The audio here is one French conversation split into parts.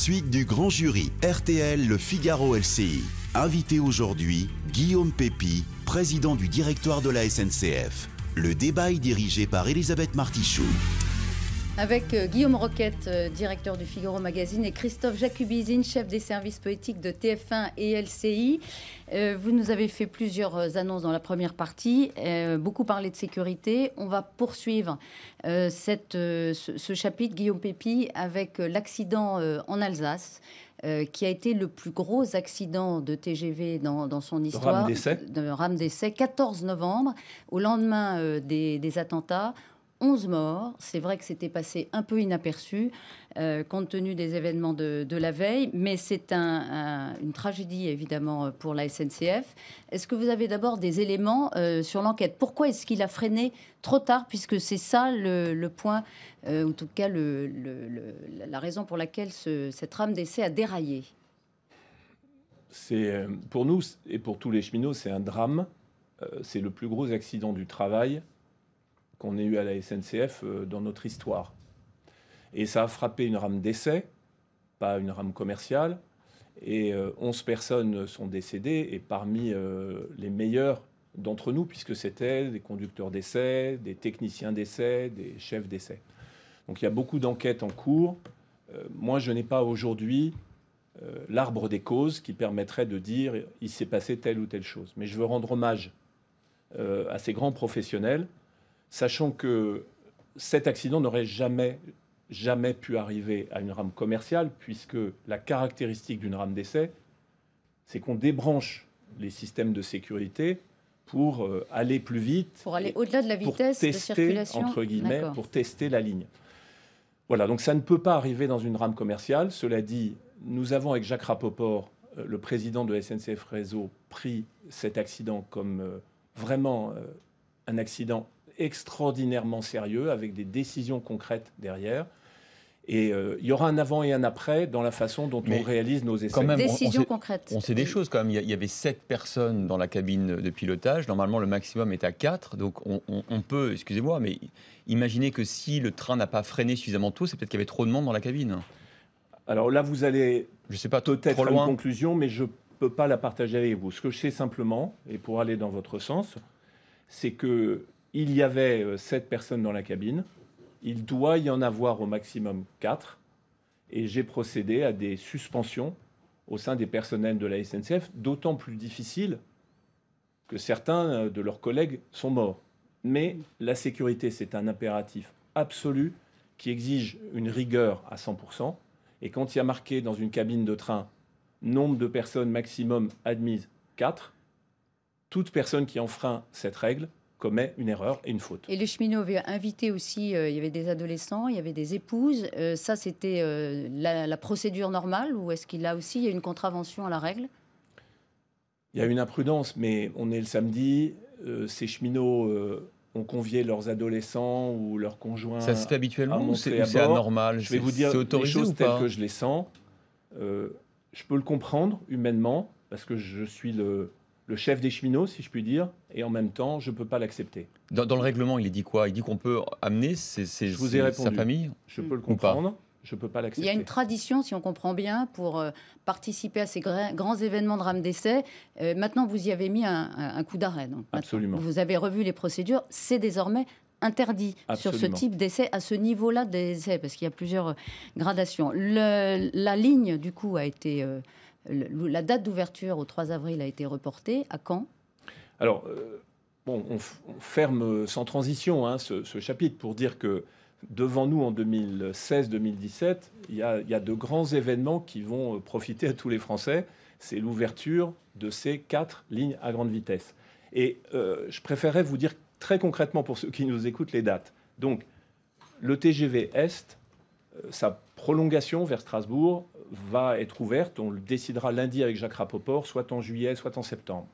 Suite du grand jury RTL Le Figaro LCI. Invité aujourd'hui, Guillaume Pépi, président du directoire de la SNCF. Le débat est dirigé par Elisabeth Martichoux. Avec euh, Guillaume Roquette, euh, directeur du Figaro Magazine, et Christophe Jacubizine, chef des services poétiques de TF1 et LCI. Euh, vous nous avez fait plusieurs annonces dans la première partie, beaucoup parlé de sécurité. On va poursuivre ce chapitre, Guillaume Pépi, avec l'accident en Alsace. qui a été le plus gros accident de TGV dans, son histoire. De rame d'essai. 14 novembre, au lendemain des, attentats. 11 morts. C'est vrai que c'était passé un peu inaperçu euh, compte tenu des événements de, la veille, mais c'est une tragédie évidemment euh, pour la SNCF. Est-ce que vous avez d'abord des éléments euh, sur l'enquête Pourquoi est-ce qu'il a freiné trop tard Puisque c'est ça le, point, en tout cas la raison pour laquelle cette rame d'essai a déraillé. C'est pour nous et pour tous les cheminots, c'est un drame. C'est le plus gros accident du travail qu'on ait eu à la SNCF euh, dans notre histoire. Et ça a frappé une rame d'essai, pas une rame commerciale. Et 11 euh, personnes sont décédées, et parmi euh, les meilleurs d'entre nous, puisque c'était des conducteurs d'essais, des techniciens d'essai, des chefs d'essai. Donc il y a beaucoup d'enquêtes en cours. moi, je n'ai pas aujourd'hui l'arbre des causes qui permettrait de dire il s'est passé telle ou telle chose. Mais je veux rendre hommage à ces grands professionnels sachant que cet accident n'aurait jamais, jamais pu arriver à une rame commerciale, puisque la caractéristique d'une rame d'essai, c'est qu'on débranche les systèmes de sécurité pour euh, aller plus vite. Pour aller au-delà de la vitesse de circulation. Entre guillemets, pour tester la ligne. Voilà, donc ça ne peut pas arriver dans une rame commerciale. Cela dit, nous avons avec Jacques Rapoport, euh, le président de SNCF Réseau, pris cet accident comme euh, vraiment un accident extraordinairement sérieux, avec des décisions concrètes derrière. Et euh, il y aura un avant et un après dans la façon dont on réalise nos essais. Quand même, on, sait, des choses quand même. Il y, avait sept personnes dans la cabine de pilotage. Normalement, le maximum est à 4. Donc on, peut, excusez-moi, mais imaginez que si le train n'a pas freiné suffisamment tôt, c'est peut-être qu'il y avait trop de monde dans la cabine. Alors là, vous allez je sais pas, peut-être une conclusion, mais je ne peux pas la partager avec vous. Ce que je sais simplement, et pour aller dans votre sens, c'est que il y avait euh, sept personnes dans la cabine. Il doit y en avoir au maximum quatre. Et j'ai procédé à des suspensions au sein des personnels de la SNCF, d'autant plus difficiles que certains euh, de leurs collègues sont morts. Mais la sécurité, c'est un impératif absolu qui exige une rigueur à 100%. Et quand il y a marqué dans une cabine de train nombre de personnes maximum admises 4, toute personne qui enfreint cette règle commet une erreur et une faute. Et les cheminots avaient invité aussi, euh, il y avait des adolescents, il y avait des épouses. Euh, ça, c'était euh, la, procédure normale ou est-ce qu'il a aussi une contravention à la règle Il y a une imprudence, mais on est le samedi, ces cheminots ont convié leurs adolescents ou leurs conjoints. Ça c'est habituellement ou c'est anormal Je vais vous dire les choses telles que je les sens. je peux le comprendre humainement parce que je suis le, le chef des cheminots, si je puis dire, et en même temps, je ne peux pas l'accepter. Dans, le règlement, il est dit quoi Il dit qu'on peut amener ses, sa famille Je hmm. peux le comprendre. Je peux pas l'accepter. Il y a une tradition, si on comprend bien, pour euh, participer à ces grands événements de rame d'essai. Euh, maintenant, vous y avez mis un, coup d'arrêt. Absolument. Vous avez revu les procédures. C'est désormais interdit sur ce type d'essai, à ce niveau-là d'essai, parce qu'il y a plusieurs euh, gradations. la ligne, du coup, a été la date d'ouverture au 3 avril a été reportée. À quand Alors, euh, bon, on, ferme sans transition hein, ce, chapitre pour dire que devant nous en 2016-2017, il y, a, de grands événements qui vont euh, profiter à tous les Français. C'est l'ouverture de ces quatre lignes à grande vitesse. Et euh, je préférerais vous dire très concrètement pour ceux qui nous écoutent les dates. Donc, le TGV Est, ça prolongation vers Strasbourg va être ouverte. On le décidera lundi avec Jacques Rapoport, soit en juillet, soit en septembre.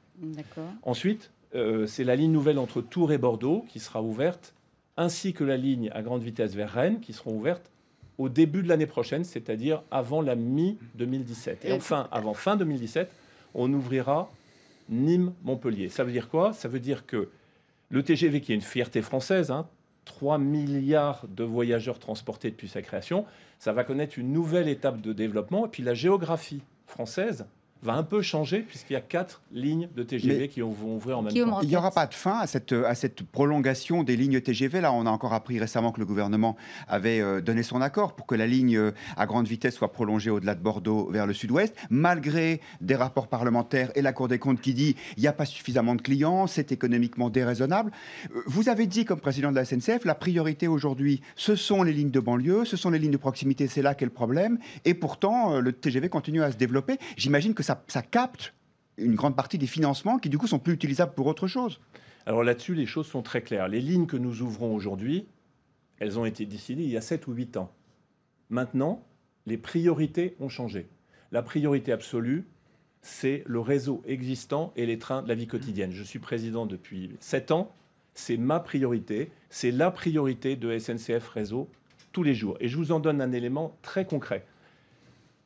Ensuite, euh, c'est la ligne nouvelle entre Tours et Bordeaux qui sera ouverte, ainsi que la ligne à grande vitesse vers Rennes qui seront ouvertes au début de l'année prochaine, c'est-à-dire avant la mi-2017. Et enfin, avant fin 2017, on ouvrira Nîmes-Montpellier. Ça veut dire quoi Ça veut dire que le TGV, qui est une fierté française, hein, 3 milliards de voyageurs transportés depuis sa création. Ça va connaître une nouvelle étape de développement. Et puis la géographie française va un peu changer puisqu'il y a quatre lignes de TGV qui vont ouvrir en même temps. Il n'y aura pas de fin à cette, à cette prolongation des lignes TGV. Là, on a encore appris récemment que le gouvernement avait euh, donné son accord pour que la ligne euh, à grande vitesse soit prolongée au-delà de Bordeaux vers le sud-ouest, malgré des rapports parlementaires et la Cour des comptes qui dit il n'y a pas suffisamment de clients, c'est économiquement déraisonnable. Euh, vous avez dit, comme président de la SNCF, la priorité aujourd'hui, ce sont les lignes de banlieue, ce sont les lignes de proximité, c'est là qu'est le problème. Et pourtant, le TGV continue à se développer. J'imagine que ça ça, capte une grande partie des financements qui, du coup, sont plus utilisables pour autre chose. Alors là-dessus, les choses sont très claires. Les lignes que nous ouvrons aujourd'hui, elles ont été décidées il y a 7 ou 8 ans. Maintenant, les priorités ont changé. La priorité absolue, c'est le réseau existant et les trains de la vie quotidienne. Je suis président depuis 7 ans. C'est ma priorité. C'est la priorité de SNCF Réseau tous les jours. Et je vous en donne un élément très concret.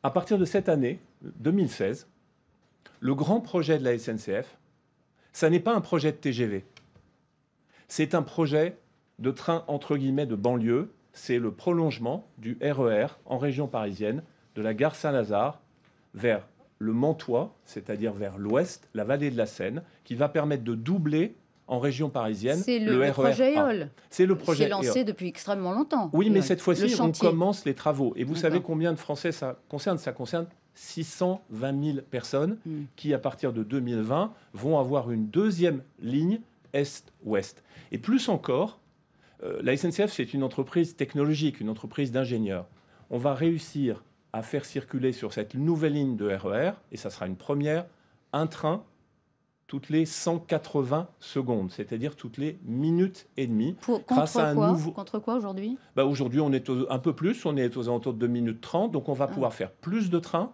À partir de cette année, 2016, le grand projet de la SNCF, ça n'est pas un projet de TGV. C'est un projet de train entre guillemets de banlieue. C'est le prolongement du RER e en région parisienne de la gare Saint-Lazare vers le Mantois, c'est-à-dire vers l'ouest, la vallée de la Seine, qui va permettre de doubler en région parisienne. C'est le, e projet EOL. C'est le projet C'est lancé depuis extrêmement longtemps. Oui, mais cette fois-ci, on commence les travaux. Et vous savez combien de Français ça concerne Ça concerne 620 000 personnes hmm. qui, à partir de 2020, vont avoir une deuxième ligne est-ouest. Et plus encore, euh, la SNCF, c'est une entreprise technologique, une entreprise d'ingénieurs. On va réussir à faire circuler sur cette nouvelle ligne de RER, e et ça sera une première, un train toutes les 180 secondes, c'est-à-dire toutes les minutes et demie. Pour, contre, quoi, contre quoi aujourd'hui bah, Aujourd'hui, on est un peu plus, on est aux alentours de 2 minutes 30, donc on va ah. pouvoir faire plus de trains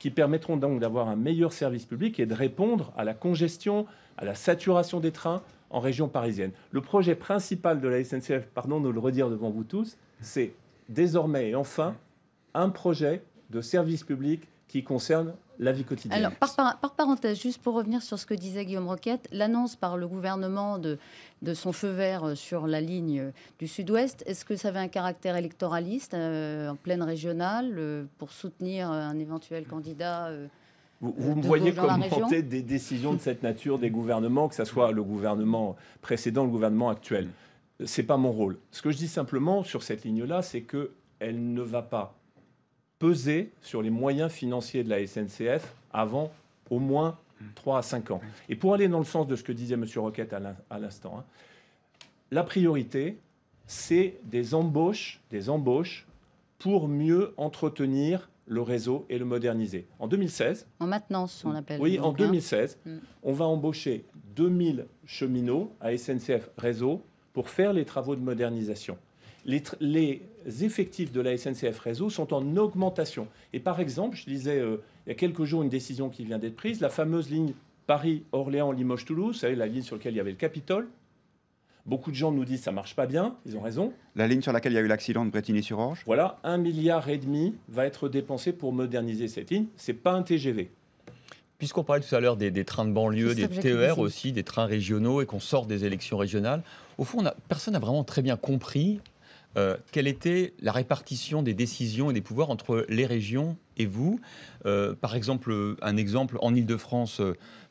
qui permettront donc d'avoir un meilleur service public et de répondre à la congestion, à la saturation des trains en région parisienne. Le projet principal de la SNCF, pardon nous le redire devant vous tous, c'est désormais et enfin un projet de service public qui concerne vie quotidienne. Alors, par, parenthèse, juste pour revenir sur ce que disait Guillaume Roquette, l'annonce par le gouvernement de, de son feu vert euh, sur la ligne euh, du sud-ouest, est-ce que ça avait un caractère électoraliste euh, en pleine régionale pour soutenir un éventuel candidat vous, me voyez commenter des décisions de cette nature des gouvernements, que ce soit le gouvernement précédent, le gouvernement actuel. C'est pas mon rôle. Ce que je dis simplement sur cette ligne-là, c'est que elle ne va pas peser sur les moyens financiers de la SNCF avant au moins 3 à 5 ans. Et pour aller dans le sens de ce que disait M. Roquette à l'instant, hein, la priorité, c'est des embauches, des embauches pour mieux entretenir le réseau et le moderniser. En 2016... En maintenance, on Oui, en 2016, hein. mm. on va embaucher 2000 cheminots à SNCF Réseau pour faire les travaux de modernisation les, effectifs de la SNCF Réseau sont en augmentation. Et par exemple, je disais euh, il y a quelques jours une décision qui vient d'être prise, la fameuse ligne Paris-Orléans-Limoges-Toulouse, vous la ligne sur laquelle il y avait le Capitole. Beaucoup de gens nous disent ça marche pas bien, ils ont raison. La ligne sur laquelle il y a eu l'accident de Bretigny-sur-Orge Voilà, un milliard et demi va être dépensé pour moderniser cette ligne. Ce n'est pas un TGV puisqu'on parlait tout à l'heure des, trains de banlieue, des TER aussi, des trains régionaux et qu'on sort des élections régionales, au fond, a, personne n'a vraiment très bien compris euh, quelle était la répartition des décisions et des pouvoirs entre les régions et vous euh, Par exemple, euh, un exemple en Ile-de-France,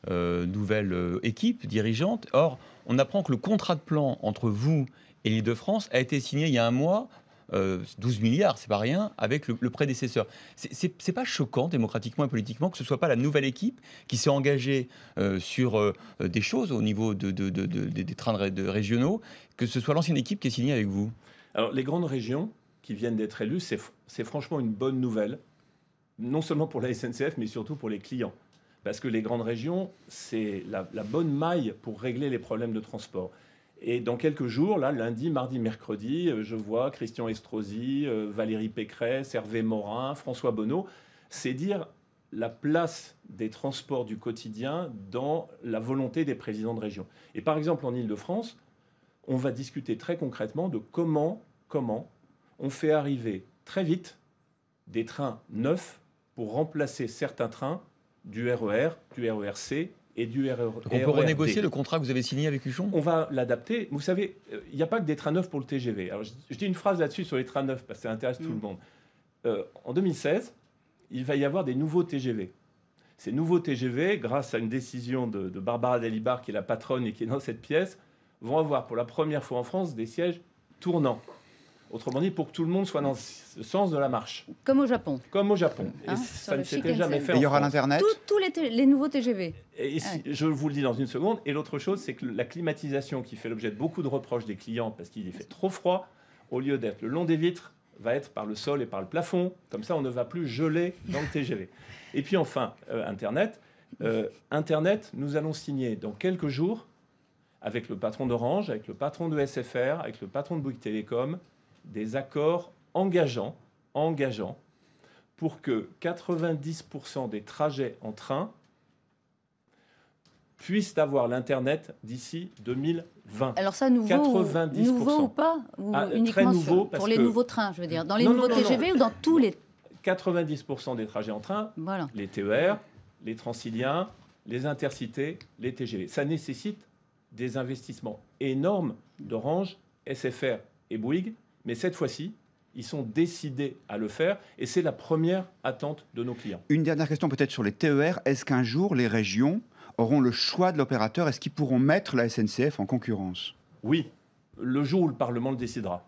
nouvelle équipe dirigeante. Or, on apprend que le contrat de plan entre vous et l'Île-de-France a été signé il y a un mois. 12 milliards, c'est pas rien, avec le, prédécesseur. C'est pas choquant démocratiquement et politiquement que ce ne soit pas la nouvelle équipe qui s'est engagée sur des choses au niveau de, des trains régionaux, que ce soit l'ancienne équipe qui est signée avec vous alors, les grandes régions qui viennent d'être élues, c'est franchement une bonne nouvelle, non seulement pour la SNCF, mais surtout pour les clients. Parce que les grandes régions, c'est la, bonne maille pour régler les problèmes de transport. Et dans quelques jours, là, lundi, mardi, mercredi, euh, je vois Christian Estrosi, euh, Valérie Pécresse, Hervé Morin, François Bonneau. C'est dire la place des transports du quotidien dans la volonté des présidents de région. Et par exemple, en Ile-de-France, on va discuter très concrètement de comment, comment on fait arriver très vite des trains neufs pour remplacer certains trains du RER, e du RERC et du RER. E Donc on peut renégocier le contrat que vous avez signé avec Huchon On va l'adapter. Vous savez, il n'y a pas que des trains neufs pour le TGV. Alors je, dis une phrase là-dessus sur les trains neufs parce que ça intéresse tout le mm. monde. Euh, en 2016, il va y avoir des nouveaux TGV. Ces nouveaux TGV, grâce à une décision de, Barbara Delibar, qui est la patronne et qui est dans cette pièce, vont avoir pour la première fois en France des sièges tournants. Autrement dit, pour que tout le monde soit dans le sens de la marche. Comme au Japon. Comme au Japon. Ah, et ça ne s'était jamais fait. il y aura l'Internet. Tous les, nouveaux TGV. Et, Je vous le dis dans une seconde. Et l'autre chose, c'est que la climatisation qui fait l'objet de beaucoup de reproches des clients parce qu'il fait trop froid, au lieu d'être le long des vitres, va être par le sol et par le plafond. Comme ça, on ne va plus geler dans le TGV. et puis enfin, euh, Internet. Euh, Internet, nous allons signer dans quelques jours avec le patron d'Orange, avec le patron de SFR, avec le patron de Bouygues Télécom, des accords engageants, engageants pour que 90% des trajets en train puissent avoir l'Internet d'ici 2020. Alors ça, nouveau, 90%. ou pas ah, uniquement pour les nouveaux trains, je veux dire. Dans les nouveaux TGV ou dans tous les... 90% des trajets en train, les TER, les Transiliens, les Intercités, les TGV. Ça nécessite des investissements énormes d'Orange, SFR et Bouygues, mais cette fois-ci, ils sont décidés à le faire et c'est la première attente de nos clients. Une dernière question peut-être sur les TER. Est-ce qu'un jour les régions auront le choix de l'opérateur Est-ce qu'ils pourront mettre la SNCF en concurrence Oui, le jour où le Parlement le décidera.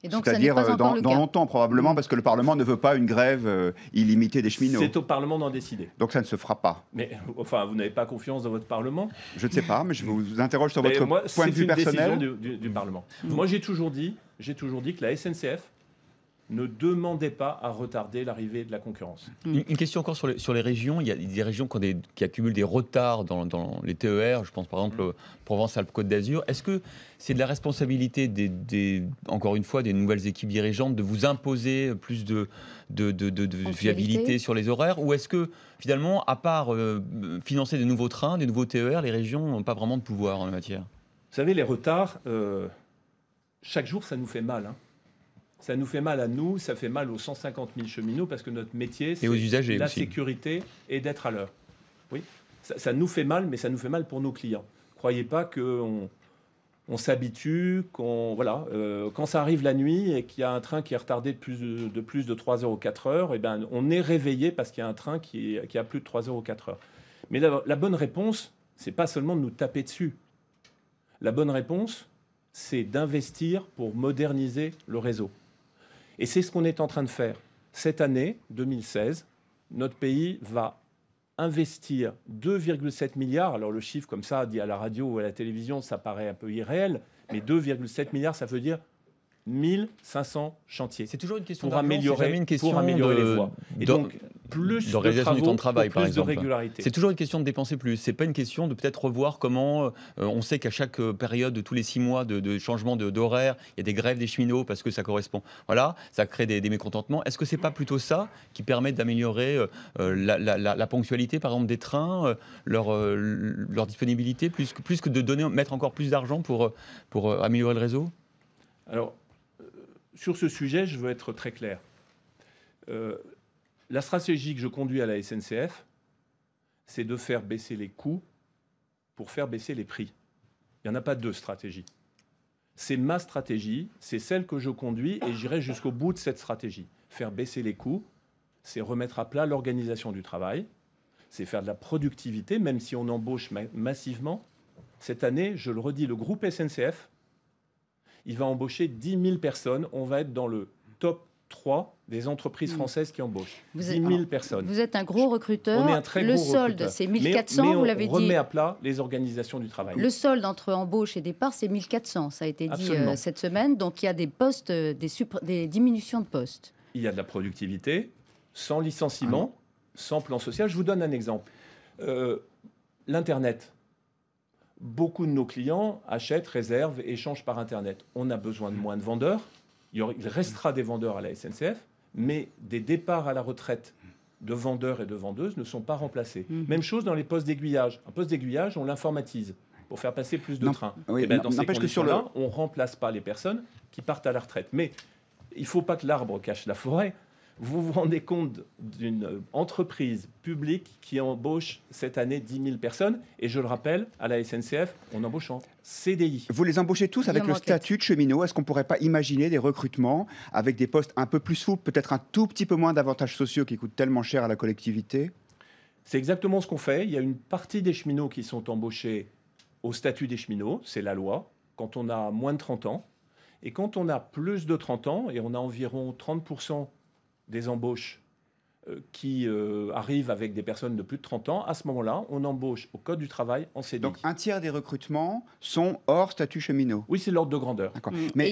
C'est-à-dire euh, dans, longtemps probablement, mm. parce que le Parlement ne veut pas une grève euh, illimitée des cheminots. C'est au Parlement d'en décider. Donc ça ne se fera pas. Mais enfin, vous n'avez pas confiance dans votre Parlement Je ne sais pas, mais je vous interroge sur votre point de vue personnel. C'est une décision du, Parlement. Moi, j'ai toujours j'ai toujours dit que la SNCF ne demandez pas à retarder l'arrivée de la concurrence. Une, question encore sur les, sur les, régions. Il y a des régions qui, qui accumulent des retards dans, les TER. Je pense par exemple mm. Provence-Alpes-Côte d'Azur. Est-ce que c'est de la responsabilité des, encore une fois, des nouvelles équipes dirigeantes de vous imposer plus de, de, viabilité sur les horaires Ou est-ce que finalement, à part euh, financer des nouveaux trains, des nouveaux TER, les régions n'ont pas vraiment de pouvoir en la matière Vous savez, les retards, euh, chaque jour, ça nous fait mal. Hein. Ça nous fait mal à nous, ça fait mal aux 150 000 cheminots parce que notre métier, c'est la sécurité et d'être à l'heure. Oui, ça, nous fait mal, mais ça nous fait mal pour nos clients. Croyez pas qu'on on, s'habitue, qu'on euh, quand ça arrive la nuit et qu'il y a un train qui est retardé de plus de, plus de 3 heures ou 4 heures, eh ben on est réveillé parce qu'il y a un train qui, qui a plus de 3 heures ou 4 heures. Mais la, la bonne réponse, c'est pas seulement de nous taper dessus. La bonne réponse, c'est d'investir pour moderniser le réseau. Et c'est ce qu'on est en train de faire. Cette année, 2016, notre pays va investir 2,7 milliards. Alors le chiffre comme ça, dit à la radio ou à la télévision, ça paraît un peu irréel, mais 2,7 milliards, ça veut dire 1500 chantiers. C'est toujours une question pour améliorer, pour améliorer les voies. Et donc plus de, temps de travail, par C'est toujours une question de dépenser plus. C'est pas une question de peut-être revoir comment. Euh, on sait qu'à chaque euh, période, tous les six mois de, changement d'horaire, il y a des grèves des cheminots parce que ça correspond. Voilà, ça crée des, mécontentements. Est-ce que c'est pas plutôt ça qui permet d'améliorer euh, la, ponctualité, par exemple, des trains, leur, disponibilité, plus que, de donner, mettre encore plus d'argent pour, pour améliorer le réseau Alors, sur ce sujet, je veux être très clair. La stratégie que je conduis à la SNCF, c'est de faire baisser les coûts pour faire baisser les prix. Il n'y en a pas deux stratégies. C'est ma stratégie, c'est celle que je conduis et j'irai jusqu'au bout de cette stratégie. Faire baisser les coûts, c'est remettre à plat l'organisation du travail, c'est faire de la productivité, même si on embauche massivement. Cette année, je le redis, le groupe SNCF, il va embaucher 10 000 personnes. On va être dans le top 3 des entreprises hmm. françaises qui embauchent. Vous 10 000 personnes. Vous êtes un gros recruteur. On est un très le solde, c'est 1400, vous l'avez dit. On remet à plat les organisations du travail. Le solde entre embauche et départ, c'est 1400. Ça a été dit euh, cette semaine. Donc il y a des postes, euh, des, des, diminutions de postes. Il y a de la productivité, sans licenciement, ah sans plan social. Je vous donne un exemple. Euh, L'Internet. Beaucoup de nos clients achètent, réservent, échangent par Internet. On a besoin de moins de vendeurs il, restera des vendeurs à la SNCF, mais des départs à la retraite de vendeurs et de vendeuses ne sont pas remplacés. Mhm. Même chose dans les postes d'aiguillage. Un poste d'aiguillage, on l'informatise pour faire passer plus de trains. Eh ben, dans ces que sur le... on remplace pas les personnes qui partent à la retraite. Mais il ne faut pas que l'arbre cache la forêt. Vous vous rendez compte d'une euh, entreprise publique qui embauche cette année 10 000 personnes. Et je le rappelle, à la SNCF, on embauche en CDI. Vous les embauchez tous avec le statut de cheminot. Est-ce qu'on ne pourrait pas imaginer des recrutements avec des postes un peu plus souples, peut-être un tout petit peu moins d'avantages sociaux qui coûtent tellement cher à la collectivité C'est exactement ce qu'on fait. Il y a une partie des cheminots qui sont embauchés au statut des cheminots, c'est la loi, quand on a moins de 30 ans. Et quand on a plus de 30 ans, et on a environ 30% des embauches euh, qui euh, arrivent avec des personnes de plus de 30 ans, à ce moment-là, on embauche au Code du travail en CDI. Donc un tiers des recrutements sont hors statut cheminot Oui, c'est l'ordre de grandeur. Mmh. Mais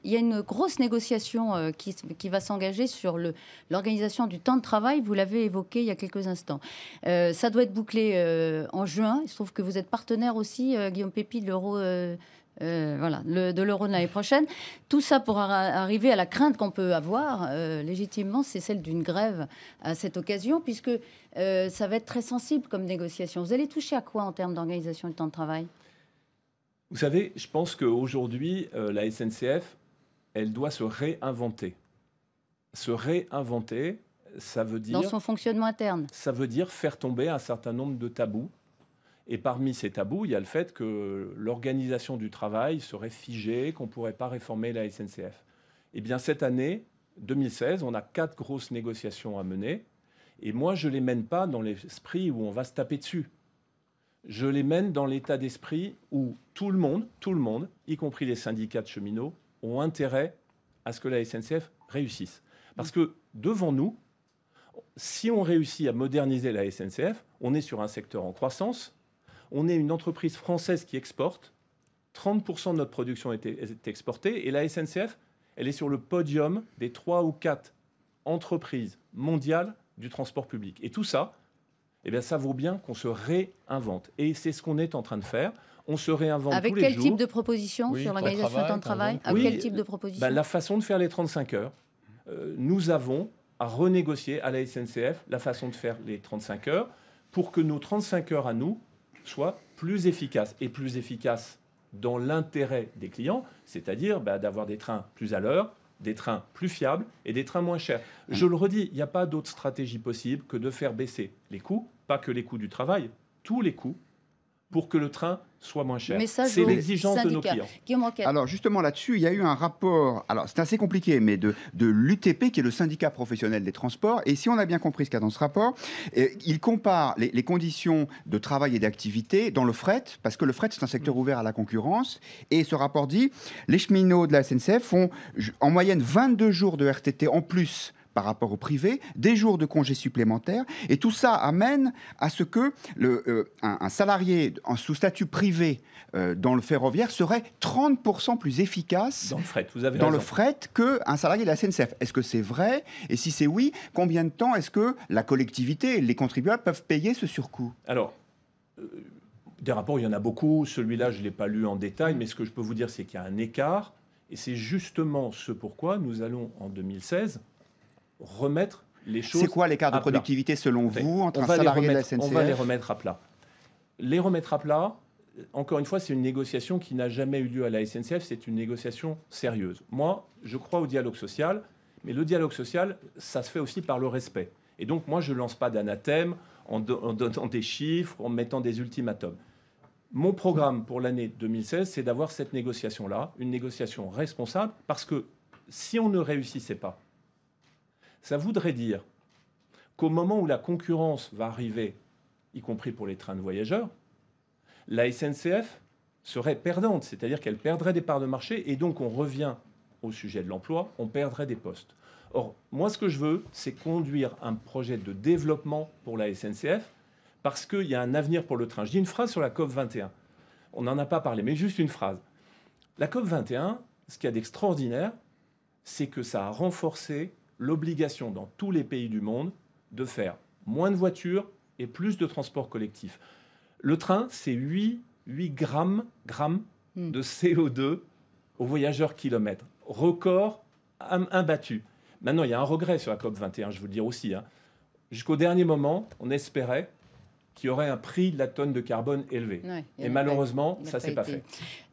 il y, a une grosse négociation euh, qui, va s'engager sur l'organisation du temps de travail. Vous l'avez évoqué il y a quelques instants. ça doit être bouclé en juin. Il se trouve que vous êtes partenaire aussi, Guillaume Pépi, de l'Euro euh, voilà, de l'euro de l'année prochaine. Tout ça pour arriver à la crainte qu'on peut avoir, euh, légitimement, c'est celle d'une grève à cette occasion, puisque euh, ça va être très sensible comme négociation. Vous allez toucher à quoi en termes d'organisation du temps de travail Vous savez, je pense qu'aujourd'hui, la SNCF, elle doit se réinventer. Se réinventer, ça veut dire... Dans son fonctionnement interne. Ça veut dire faire tomber un certain nombre de tabous et parmi ces tabous, il y a le fait que l'organisation du travail serait figée, qu'on ne pourrait pas réformer la SNCF. Eh bien, cette année, 2016, on a quatre grosses négociations à mener. Et moi, je ne les mène pas dans l'esprit où on va se taper dessus. Je les mène dans l'état d'esprit où tout le monde, tout le monde, y compris les syndicats de cheminots, ont intérêt à ce que la SNCF réussisse. Parce que devant nous, si on réussit à moderniser la SNCF, on est sur un secteur en croissance, on est une entreprise française qui exporte. 30% de notre production est, exportée. Et la SNCF, elle est sur le podium des 3 ou 4 entreprises mondiales du transport public. Et tout ça, eh bien, ça vaut bien qu'on se réinvente. Et c'est ce qu'on est en train de faire. On se réinvente Avec tous les jours. Avec quel type de euh, proposition sur l'organisation du temps de travail Avec quel type de proposition La façon de faire les 35 heures. Euh, nous avons à renégocier à la SNCF la façon de faire les 35 heures pour que nos 35 heures à nous soit plus efficace et plus efficace dans l'intérêt des clients, c'est-à-dire bah, d'avoir des trains plus à l'heure, des trains plus fiables et des trains moins chers. Je le redis, il n'y a pas d'autre stratégie possible que de faire baisser les coûts, pas que les coûts du travail, tous les coûts pour que le train soit moins cher. C'est l'exigence de nos clients. Alors justement là-dessus, il y a eu un rapport, alors c'est assez compliqué, mais de, de l'UTP, qui est le syndicat professionnel des transports. Et si on a bien compris ce qu'il y a dans ce rapport, eh, il compare les, les, conditions de travail et d'activité dans le fret, parce que le fret, c'est un secteur mm. ouvert à la concurrence. Et ce rapport dit, les cheminots de la SNCF font en moyenne 22 jours de RTT en plus par rapport au privé, des jours de congés supplémentaires, et tout ça amène à ce que le, euh, un, salarié en sous statut privé euh, dans le ferroviaire serait 30% plus efficace dans le fret, vous avez dans le fret qu'un salarié de la SNCF. Est-ce que c'est vrai Et si c'est oui, combien de temps est-ce que la collectivité et les contribuables peuvent payer ce surcoût Alors, euh, des rapports, il y en a beaucoup. Celui-là, je ne l'ai pas lu en détail, mais ce que je peux vous dire, c'est qu'il y a un écart. Et c'est justement ce pourquoi nous allons, en 2016, remettre les choses. C'est quoi l'écart de productivité selon vous entre un salarié de la SNCF On va les remettre à plat. Les remettre à plat, encore une fois, c'est une négociation qui n'a jamais eu lieu à la SNCF, c'est une négociation sérieuse. Moi, je crois au dialogue social, mais le dialogue social, ça se fait aussi par le respect. Et donc, moi, je ne lance pas d'anathème en, en donnant des chiffres, en mettant des ultimatums. Mon programme pour l'année 2016, c'est d'avoir cette négociation-là, une négociation responsable, parce que si on ne réussissait pas, ça voudrait dire qu'au moment où la concurrence va arriver, y compris pour les trains de voyageurs, la SNCF serait perdante, c'est-à-dire qu'elle perdrait des parts de marché et donc on revient au sujet de l'emploi, on perdrait des postes. Or, moi, ce que je veux, c'est conduire un projet de développement pour la SNCF parce qu'il y a un avenir pour le train. Je dis une phrase sur la COP 21. On n'en a pas parlé, mais juste une phrase. La COP 21, ce qu'il y a d'extraordinaire, c'est que ça a renforcé l'obligation dans tous les pays du monde de faire moins de voitures et plus de transports collectifs. Le train, c'est 8, 8 grammes, hmm. de CO2 au voyageur kilomètre. Record imbattu. Maintenant, il y a un regret sur la COP21, je vous le dire aussi. Hein. Jusqu'au dernier moment, on espérait qui aurait un prix de la tonne de carbone élevé. et malheureusement, ça ne s'est pas fait.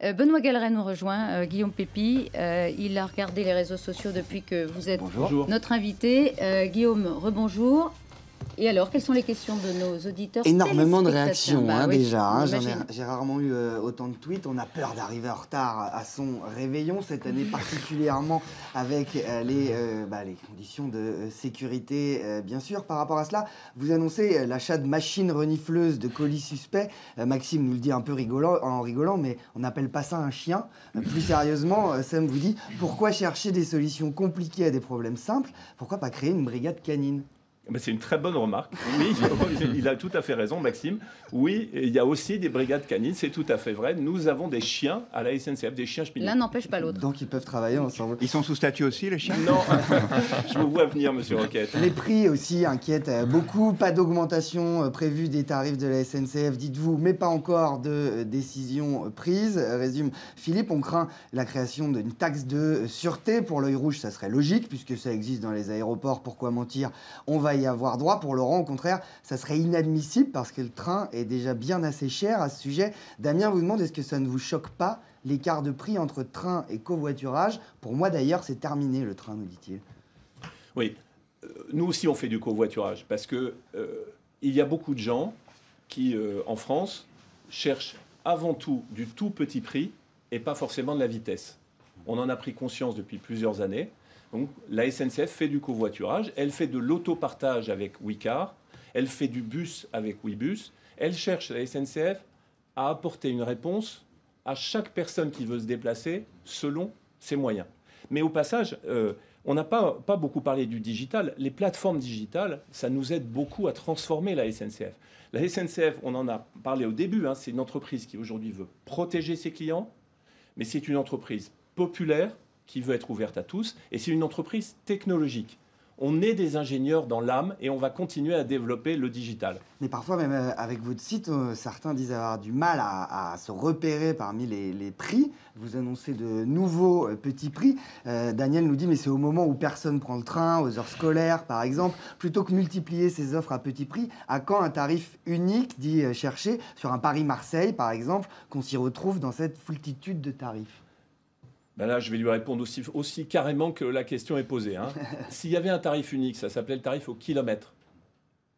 Euh, Benoît Galeret nous rejoint, euh, Guillaume Pépi. Euh, il a regardé les réseaux sociaux depuis que vous êtes notre invité. Guillaume, rebonjour. Et alors, quelles sont les questions de nos auditeurs Énormément de réactions bah hein, déjà. Hein, j'ai rarement eu euh, autant de tweets. On a peur d'arriver en retard à son réveillon cette année particulièrement avec euh, les, euh, bah, les, conditions de sécurité, bien sûr. Par rapport à cela, vous annoncez l'achat de machines renifleuses, de colis suspects. Maxime nous le dit un peu rigolant, en rigolant, mais on n'appelle pas ça un chien. plus sérieusement, Sam vous dit pourquoi chercher des solutions compliquées à des problèmes simples Pourquoi pas créer une brigade canine c'est une très bonne remarque. il a tout à fait raison, Maxime. Oui, il y a aussi des brigades canines, c'est tout à fait vrai. Nous avons des chiens à la SNCF, des chiens L'un n'empêche pas l'autre. Donc ils peuvent travailler ensemble. Ils sont sous statut aussi, les chiens Non, je vous vois venir, monsieur Roquette. Les prix aussi inquiètent euh, beaucoup. Pas d'augmentation euh, prévue des tarifs de la SNCF, dites-vous, mais pas encore de euh, décision prise. Résume Philippe, on craint la création d'une taxe de sûreté. Pour l'œil rouge, ça serait logique, puisque ça existe dans les aéroports. Pourquoi mentir On va y avoir droit. Pour Laurent, au contraire, ça serait inadmissible parce que le train est déjà bien assez cher à ce sujet. Damien vous demande est-ce que ça ne vous choque pas l'écart de prix entre train et covoiturage Pour moi d'ailleurs, c'est terminé le train, nous dit-il. Oui, euh, nous aussi on fait du covoiturage parce que euh, il y a beaucoup de gens qui, euh, en France, cherchent avant tout du tout petit prix et pas forcément de la vitesse. On en a pris conscience depuis plusieurs années. Donc la SNCF fait du covoiturage, elle fait de l'autopartage avec Wicar, elle fait du bus avec Wibus, elle cherche la SNCF à apporter une réponse à chaque personne qui veut se déplacer selon ses moyens. Mais au passage, euh, on n'a pas, pas beaucoup parlé du digital. Les plateformes digitales, ça nous aide beaucoup à transformer la SNCF. La SNCF, on en a parlé au début, hein, c'est une entreprise qui aujourd'hui veut protéger ses clients, mais c'est une entreprise populaire qui veut être ouverte à tous, et c'est une entreprise technologique. On est des ingénieurs dans l'âme et on va continuer à développer le digital. Mais parfois, même euh, avec votre site, euh, certains disent avoir du mal à, se repérer parmi les, prix. Vous annoncez de nouveaux euh, petits prix. Daniel nous dit, mais c'est au moment où personne prend le train, aux heures scolaires par exemple. Plutôt que multiplier ces offres à petits prix, à quand un tarif unique, dit chercher, sur un Paris-Marseille par exemple, qu'on s'y retrouve dans cette foultitude de tarifs ben là, je vais lui répondre aussi, aussi carrément que la question est posée. Hein. S'il y avait un tarif unique, ça s'appelait le tarif au kilomètre.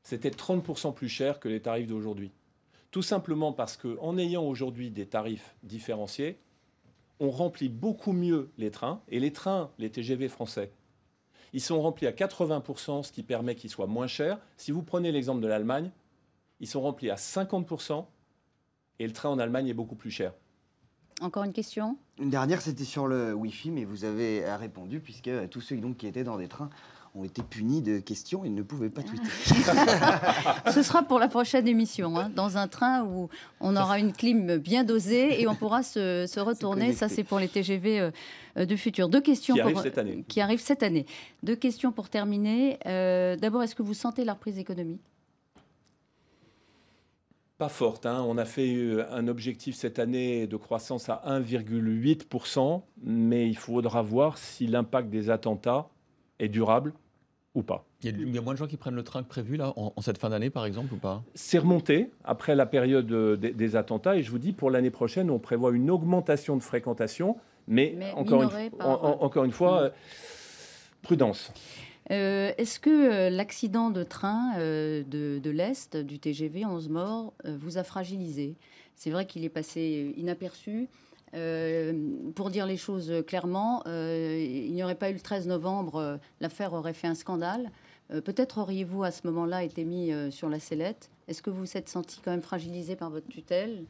C'était 30% plus cher que les tarifs d'aujourd'hui. Tout simplement parce qu'en ayant aujourd'hui des tarifs différenciés, on remplit beaucoup mieux les trains. Et les trains, les TGV français, ils sont remplis à 80%, ce qui permet qu'ils soient moins chers. Si vous prenez l'exemple de l'Allemagne, ils sont remplis à 50%, et le train en Allemagne est beaucoup plus cher. Encore une question une dernière, c'était sur le Wi-Fi, mais vous avez euh, répondu, puisque euh, tous ceux qui étaient dans des trains ont été punis de questions et ne pouvaient pas tweeter. Ah. Ce sera pour la prochaine émission, hein. dans un train où on aura une clim bien dosée et on pourra se, retourner. Ça, c'est pour les TGV euh, de du futur. Deux questions qui, pour, arrivent cette année. qui cette année. Deux questions pour terminer. D'abord, est-ce que vous sentez la reprise économique pas forte. Hein. On a fait euh, un objectif cette année de croissance à 1,8%, mais il faudra voir si l'impact des attentats est durable ou pas. Il y, a, moins de gens qui prennent le train que prévu là, en, cette fin d'année par exemple ou pas C'est remonté après la période euh, des, attentats et je vous dis pour l'année prochaine on prévoit une augmentation de fréquentation, mais, encore, une, fois, mm. euh, prudence. Euh, est-ce que euh, l'accident de train euh, de, l'Est, du TGV 11 morts, vous a fragilisé C'est vrai qu'il est passé inaperçu. pour dire les choses clairement, il n'y aurait pas eu le 13 novembre, l'affaire aurait fait un scandale. Peut-être auriez-vous à ce moment-là été mis sur la sellette. Est-ce que vous vous êtes senti quand même fragilisé par votre tutelle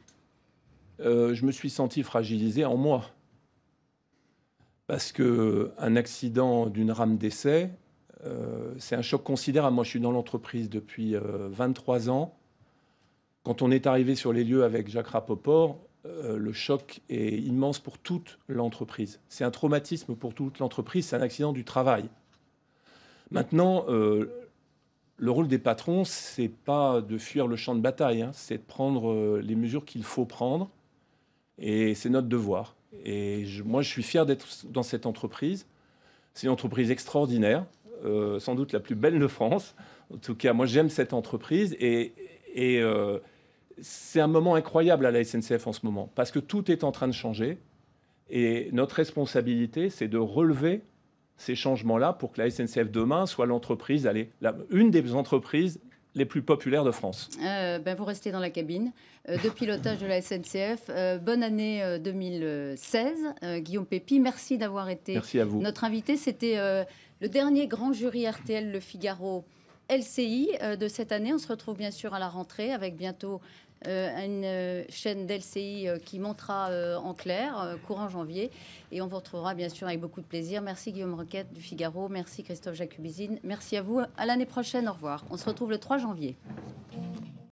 Je me suis senti fragilisé en moi parce qu'un accident d'une rame d'essai, euh, c'est un choc considérable. Moi, je suis dans l'entreprise depuis 23 euh, ans. Quand on est arrivé sur les lieux avec Jacques Rapoport, euh, le choc est immense pour toute l'entreprise. C'est un traumatisme pour toute l'entreprise, c'est un accident du travail. Maintenant, le rôle des patrons, c'est pas de fuir le champ de bataille, hein. c'est de prendre les mesures qu'il faut prendre, et c'est notre devoir. Et moi, je suis fier d'être dans cette entreprise. C'est une entreprise extraordinaire. Euh, sans doute la plus belle de France. En tout cas, moi j'aime cette entreprise et, et euh, c'est un moment incroyable à la SNCF en ce moment parce que tout est en train de changer et notre responsabilité c'est de relever ces changements-là pour que la SNCF demain soit l'entreprise, allez, une des entreprises les plus populaires de France euh, ben Vous restez dans la cabine de pilotage de la SNCF. bonne année 2016, Guillaume Pépi. Merci d'avoir été notre invité. C'était le dernier grand jury RTL Le Figaro LCI euh, de cette année. On se retrouve bien sûr à la rentrée avec bientôt euh, une euh, chaîne d'LCI qui montera en clair courant janvier. Et on vous retrouvera bien sûr avec beaucoup de plaisir. Merci Guillaume Roquette du Figaro. Merci Christophe Jacubizine. Merci à vous. À l'année prochaine. Au revoir. On se retrouve le 3 janvier.